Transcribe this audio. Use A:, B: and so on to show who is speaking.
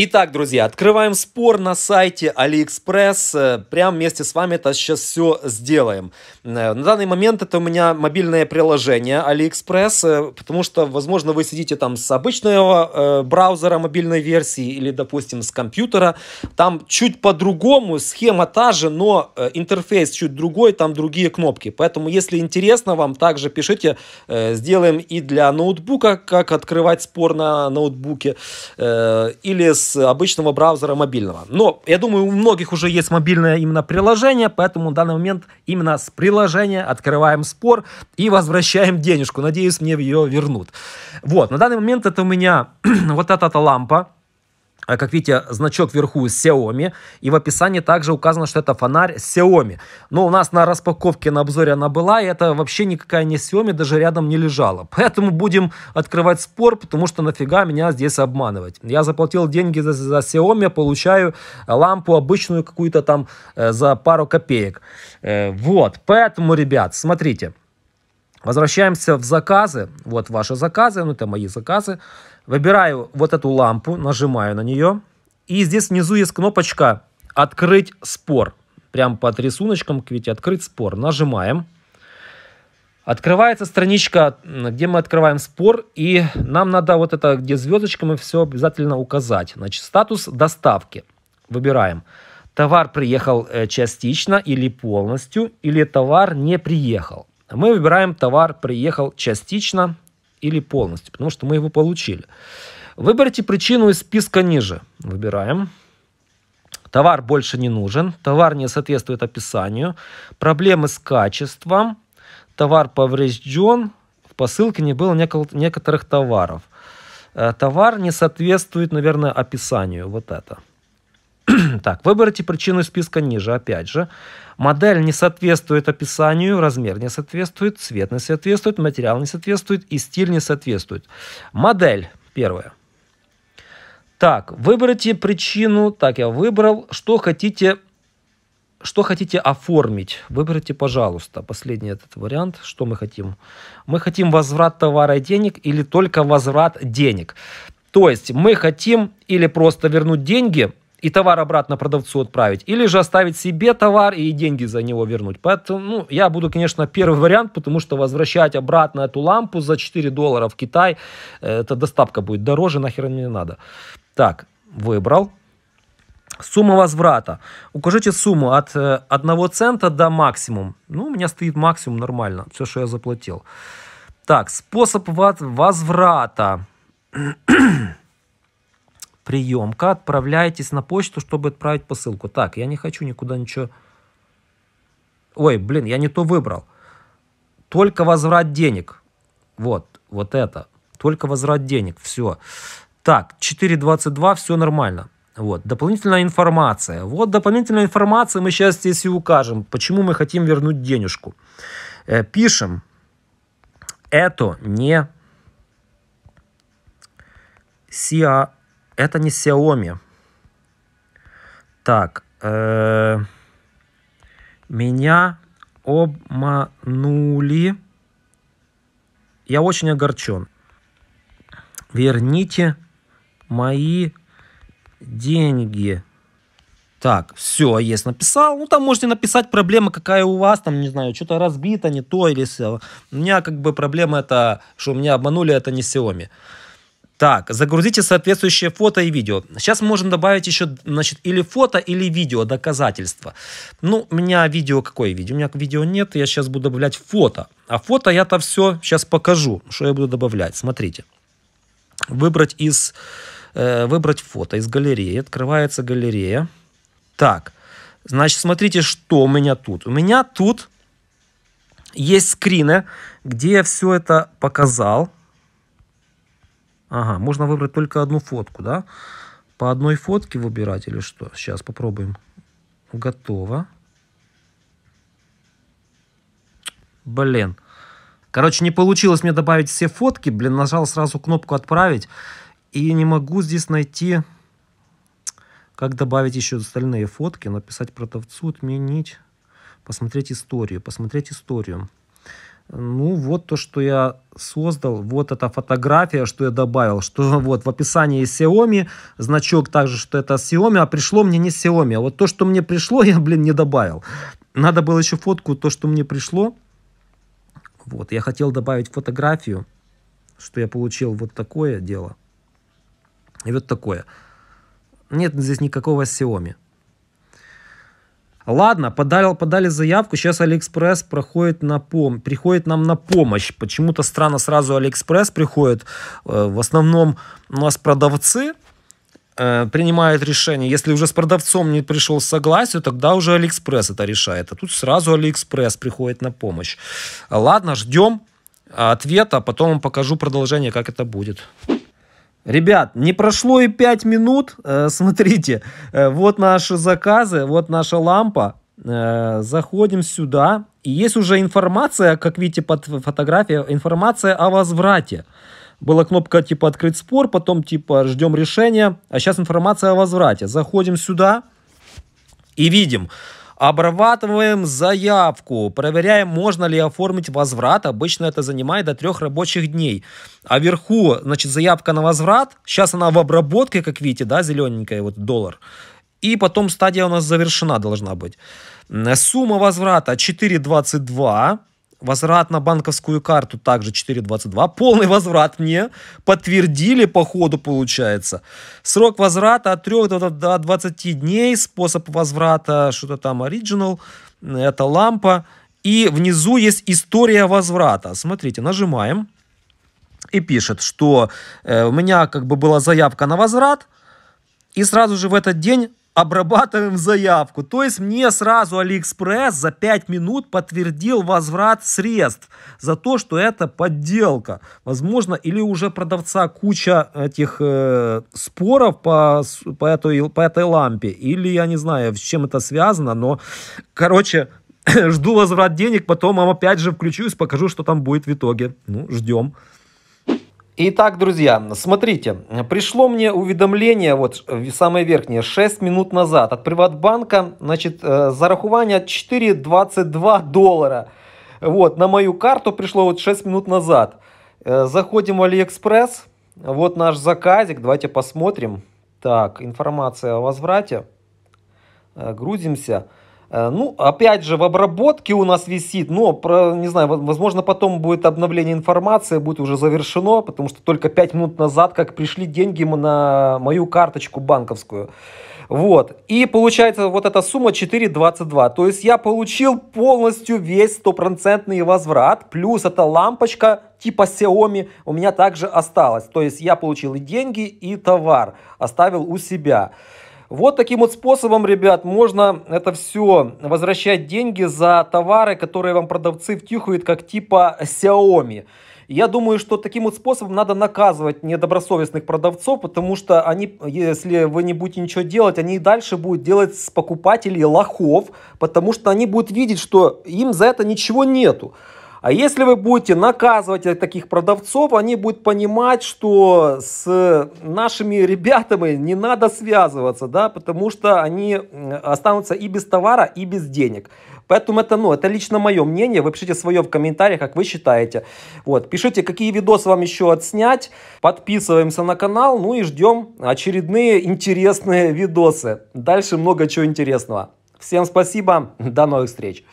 A: Итак, друзья, открываем спор на сайте AliExpress. Э, Прям вместе с вами это сейчас все сделаем. Э, на данный момент это у меня мобильное приложение AliExpress, э, потому что, возможно, вы сидите там с обычного э, браузера мобильной версии или, допустим, с компьютера. Там чуть по-другому, схема та же, но интерфейс чуть другой, там другие кнопки. Поэтому, если интересно вам, также пишите. Э, сделаем и для ноутбука, как открывать спор на ноутбуке, э, или с из обычного браузера мобильного. Но, я думаю, у многих уже есть мобильное именно приложение, поэтому в данный момент именно с приложения открываем спор и возвращаем денежку. Надеюсь, мне ее вернут. Вот, на данный момент это у меня вот эта лампа, а как видите, значок вверху Xiaomi. И в описании также указано, что это фонарь Xiaomi. Но у нас на распаковке, на обзоре она была, и это вообще никакая не Xiaomi, даже рядом не лежала. Поэтому будем открывать спор, потому что нафига меня здесь обманывать. Я заплатил деньги за, за Xiaomi, получаю лампу обычную какую-то там э, за пару копеек. Э, вот, поэтому, ребят, смотрите. Возвращаемся в заказы. Вот ваши заказы, ну это мои заказы. Выбираю вот эту лампу, нажимаю на нее. И здесь внизу есть кнопочка «Открыть спор». Прям под рисуночком к Вите «Открыть спор». Нажимаем. Открывается страничка, где мы открываем спор, и нам надо вот это, где звездочка, мы все обязательно указать. Значит, статус доставки. Выбираем. Товар приехал э, частично или полностью, или товар не приехал. Мы выбираем товар «Приехал частично» или «Полностью», потому что мы его получили. Выберите причину из списка ниже. Выбираем. Товар больше не нужен, товар не соответствует описанию, проблемы с качеством, товар поврежден, в посылке не было некоторых товаров. Э, товар не соответствует, наверное, описанию, вот это. так, выберите причину из списка ниже, опять же. Модель не соответствует описанию, размер не соответствует, цвет не соответствует, материал не соответствует и стиль не соответствует. Модель первая. Так, выберите причину. Так, я выбрал, что хотите что хотите оформить, выберите, пожалуйста, последний этот вариант, что мы хотим. Мы хотим возврат товара и денег или только возврат денег. То есть мы хотим или просто вернуть деньги, и товар обратно продавцу отправить, или же оставить себе товар и деньги за него вернуть. Поэтому ну, я буду, конечно, первый вариант, потому что возвращать обратно эту лампу за 4 доллара в Китай, э, это доставка будет дороже, нахер мне не надо. Так, выбрал. Сумма возврата. Укажите сумму от 1 э, цента до максимум. Ну, у меня стоит максимум нормально, все, что я заплатил. Так, способ возврата. приемка, отправляйтесь на почту, чтобы отправить посылку. Так, я не хочу никуда ничего... Ой, блин, я не то выбрал. Только возврат денег. Вот, вот это. Только возврат денег, все. Так, 4.22, все нормально. Вот, дополнительная информация. Вот дополнительная информация мы сейчас здесь и укажем, почему мы хотим вернуть денежку. Э, пишем. Это не CA это не Xiaomi. Так. Э, меня обманули. Я очень огорчен. Верните мои деньги. Так, все, есть, написал. Ну, там можете написать проблема, какая у вас, там, не знаю, что-то разбито, не то или все. У меня как бы проблема это, что меня обманули, это не Xiaomi. Так, загрузите соответствующее фото и видео. Сейчас можем добавить еще, значит, или фото, или видео, доказательства. Ну, у меня видео, какое видео? У меня видео нет, я сейчас буду добавлять фото. А фото я-то все сейчас покажу, что я буду добавлять. Смотрите. Выбрать из... Э, выбрать фото из галереи. Открывается галерея. Так, значит, смотрите, что у меня тут. У меня тут есть скрины, где я все это показал Ага, можно выбрать только одну фотку, да? По одной фотке выбирать или что? Сейчас попробуем. Готово. Блин. Короче, не получилось мне добавить все фотки. Блин, нажал сразу кнопку «Отправить». И не могу здесь найти, как добавить еще остальные фотки. Написать продавцу, отменить. Посмотреть историю, посмотреть историю ну вот то, что я создал, вот эта фотография, что я добавил, что вот в описании Xiaomi, значок также, что это Xiaomi, а пришло мне не Xiaomi, а вот то, что мне пришло, я, блин, не добавил. Надо было еще фотку, то, что мне пришло, вот, я хотел добавить фотографию, что я получил вот такое дело, и вот такое. Нет здесь никакого Xiaomi. Ладно, подали, подали заявку, сейчас Алиэкспресс проходит на пом, приходит нам на помощь. Почему-то странно сразу Алиэкспресс приходит. Э, в основном у нас продавцы, э, принимают решение. Если уже с продавцом не пришел согласие, тогда уже Алиэкспресс это решает. А тут сразу Алиэкспресс приходит на помощь. Ладно, ждем ответа, а потом покажу продолжение, как это будет. Ребят, не прошло и 5 минут, э, смотрите, э, вот наши заказы, вот наша лампа, э, заходим сюда, и есть уже информация, как видите под фотографией, информация о возврате. Была кнопка типа «Открыть спор», потом типа «Ждем решения», а сейчас информация о возврате. Заходим сюда и видим, Обрабатываем заявку, проверяем, можно ли оформить возврат. Обычно это занимает до трех рабочих дней. А вверху, значит, заявка на возврат. Сейчас она в обработке, как видите, да, зелененькая, вот доллар. И потом стадия у нас завершена должна быть. Сумма возврата 4,22. Возврат на банковскую карту также 4.22. Полный возврат мне подтвердили по ходу, получается. Срок возврата от 3 до 20 дней. Способ возврата, что-то там оригинал. Это лампа. И внизу есть история возврата. Смотрите, нажимаем. И пишет, что э, у меня как бы была заявка на возврат. И сразу же в этот день обрабатываем заявку. То есть мне сразу Алиэкспресс за 5 минут подтвердил возврат средств за то, что это подделка. Возможно, или уже продавца куча этих э, споров по, по, этой, по этой лампе, или я не знаю, с чем это связано, но, короче, жду возврат денег, потом опять же включусь, покажу, что там будет в итоге. Ну, ждем. Итак, друзья, смотрите, пришло мне уведомление, вот э, самое верхнее, 6 минут назад от Приватбанка, значит, э, зарахование 4,22 доллара. Вот, на мою карту пришло вот 6 минут назад. Э, заходим в Алиэкспресс, вот наш заказик, давайте посмотрим. Так, информация о возврате. Грузимся. Э, ну, опять же, в обработке у нас висит, но, про, не знаю, возможно, потом будет обновление информации, будет уже завершено, потому что только 5 минут назад, как пришли деньги на мою карточку банковскую. Вот. И получается вот эта сумма 4,22. То есть я получил полностью весь стопроцентный возврат. Плюс эта лампочка типа Xiaomi у меня также осталась. То есть я получил и деньги, и товар. Оставил у себя. Вот таким вот способом, ребят, можно это все возвращать деньги за товары, которые вам продавцы втюхают, как типа Xiaomi. Я думаю, что таким вот способом надо наказывать недобросовестных продавцов, потому что они, если вы не будете ничего делать, они и дальше будут делать с покупателей лохов, потому что они будут видеть, что им за это ничего нету. А если вы будете наказывать э, таких продавцов, они будут понимать, что с нашими ребятами не надо связываться, да, потому что они останутся и без товара, и без денег. Поэтому это, ну, это лично мое мнение. Вы пишите свое в комментариях, как вы считаете. Вот, пишите, какие видосы вам еще отснять. Подписываемся на канал, ну и ждем очередные интересные видосы. Дальше много чего интересного. Всем спасибо, до новых встреч.